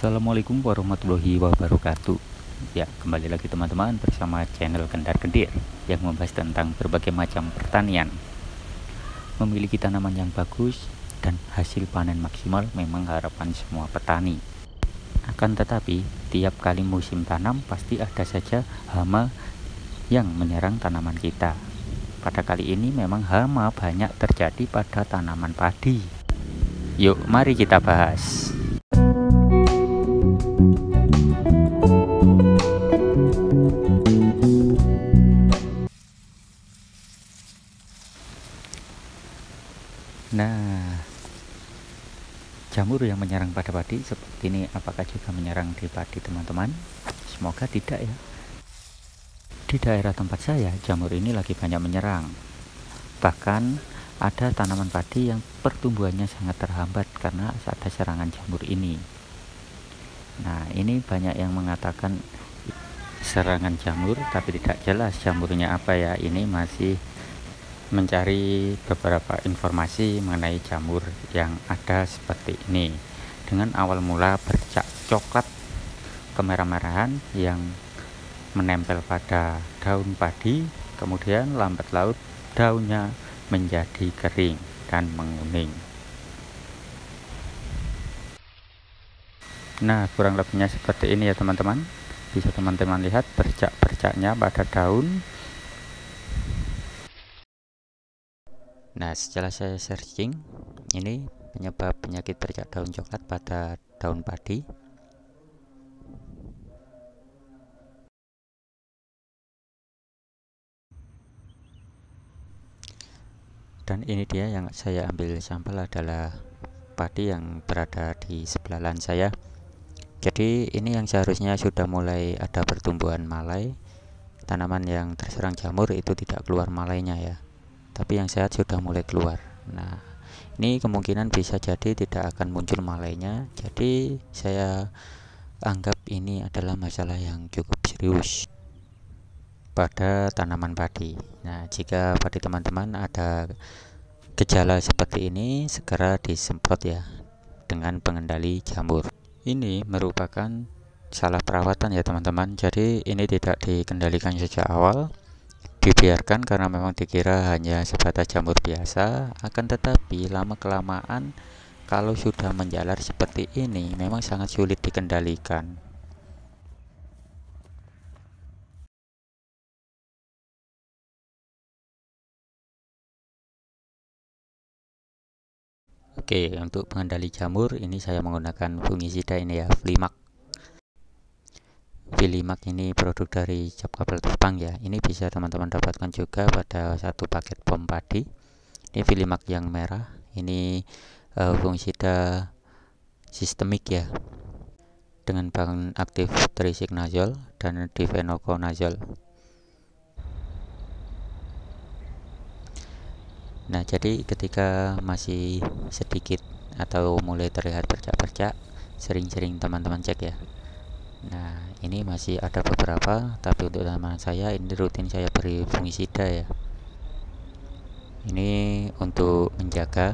Assalamualaikum warahmatullahi wabarakatuh Ya kembali lagi teman-teman bersama channel Kendar Kendir Yang membahas tentang berbagai macam pertanian Memiliki tanaman yang bagus dan hasil panen maksimal memang harapan semua petani Akan tetapi tiap kali musim tanam pasti ada saja hama yang menyerang tanaman kita Pada kali ini memang hama banyak terjadi pada tanaman padi Yuk mari kita bahas Nah, jamur yang menyerang pada padi seperti ini apakah juga menyerang di padi teman-teman? Semoga tidak ya. Di daerah tempat saya, jamur ini lagi banyak menyerang. Bahkan ada tanaman padi yang pertumbuhannya sangat terhambat karena ada serangan jamur ini. Nah, ini banyak yang mengatakan serangan jamur tapi tidak jelas jamurnya apa ya. Ini masih mencari beberapa informasi mengenai jamur yang ada seperti ini dengan awal mula bercak coklat kemerah-merahan yang menempel pada daun padi kemudian lambat laut daunnya menjadi kering dan menguning nah kurang lebihnya seperti ini ya teman-teman bisa teman-teman lihat bercak-bercaknya pada daun Nah, setelah saya searching, ini penyebab penyakit bercak daun coklat pada daun padi. Dan ini dia yang saya ambil sampel adalah padi yang berada di sebelah lahan saya. Jadi ini yang seharusnya sudah mulai ada pertumbuhan malai. Tanaman yang terserang jamur itu tidak keluar malainya ya tapi yang sehat sudah mulai keluar nah ini kemungkinan bisa jadi tidak akan muncul malainya jadi saya anggap ini adalah masalah yang cukup serius pada tanaman padi nah jika padi teman-teman ada gejala seperti ini segera disemprot ya dengan pengendali jamur ini merupakan salah perawatan ya teman-teman jadi ini tidak dikendalikan sejak awal dibiarkan karena memang dikira hanya sebatas jamur biasa akan tetapi lama kelamaan kalau sudah menjalar seperti ini memang sangat sulit dikendalikan Oke, untuk pengendali jamur ini saya menggunakan fungisida ini ya, Flimax Filimak ini produk dari cap kabel terbang ya ini bisa teman-teman dapatkan juga pada satu paket bom padi ini filimak yang merah ini uh, eh, fungsida sistemik ya dengan bahan aktif trisignazol dan divenoconazole nah jadi ketika masih sedikit atau mulai terlihat bercak-bercak sering-sering teman-teman cek ya nah ini masih ada beberapa tapi untuk teman saya ini rutin saya beri fungisida ya ini untuk menjaga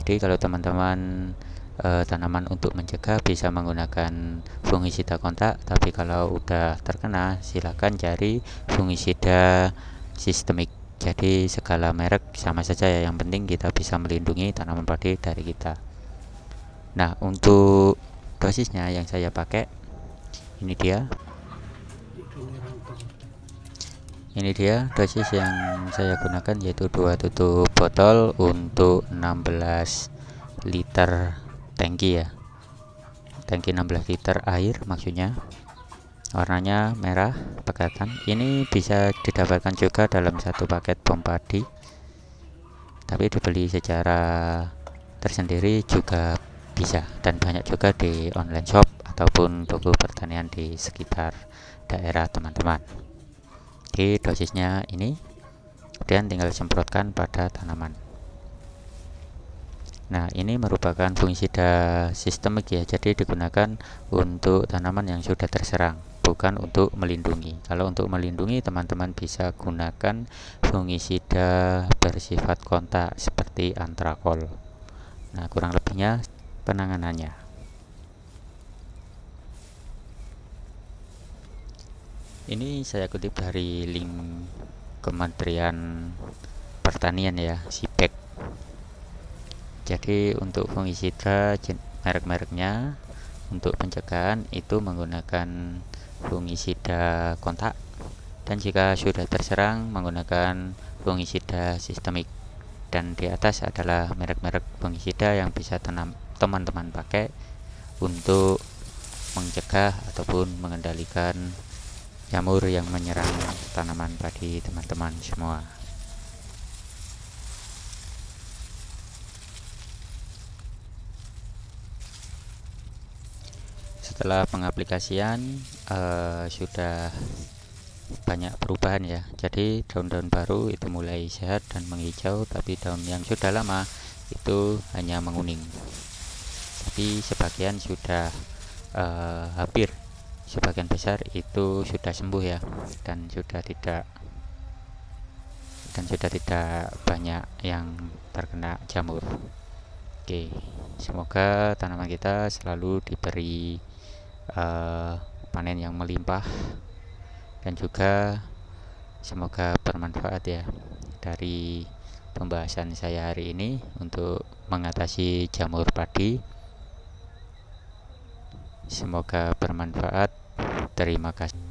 jadi kalau teman-teman e, tanaman untuk mencegah bisa menggunakan fungisida kontak tapi kalau udah terkena silahkan cari fungisida sistemik jadi segala merek sama saja ya yang penting kita bisa melindungi tanaman padi dari kita nah untuk dosisnya yang saya pakai ini dia ini dia dosis yang saya gunakan yaitu dua tutup botol untuk 16 liter tangki ya tangki 16 liter air maksudnya warnanya merah pekatan. ini bisa didapatkan juga dalam satu paket bom padi tapi dibeli secara tersendiri juga bisa dan banyak juga di online shop ataupun toko pertanian di sekitar daerah teman-teman di dosisnya ini dan tinggal semprotkan pada tanaman Nah, ini merupakan fungisida sistemik ya, jadi digunakan untuk tanaman yang sudah terserang, bukan untuk melindungi. Kalau untuk melindungi, teman-teman bisa gunakan fungisida bersifat kontak seperti antrakol. Nah, kurang lebihnya penanganannya. ini saya kutip dari link Kementerian Pertanian ya, SIPEK. Jadi untuk fungisida merek-mereknya untuk pencegahan itu menggunakan fungisida kontak dan jika sudah terserang menggunakan fungisida sistemik dan di atas adalah merek-merek fungisida yang bisa teman-teman pakai untuk mencegah ataupun mengendalikan Jamur yang menyerang tanaman padi teman-teman semua setelah pengaplikasian uh, sudah banyak perubahan ya jadi daun-daun baru itu mulai sehat dan menghijau tapi daun yang sudah lama itu hanya menguning tapi sebagian sudah uh, hampir sebagian besar itu sudah sembuh ya dan sudah tidak dan sudah tidak banyak yang terkena jamur oke semoga tanaman kita selalu diberi uh, panen yang melimpah dan juga semoga bermanfaat ya dari pembahasan saya hari ini untuk mengatasi jamur padi Semoga bermanfaat. Terima kasih.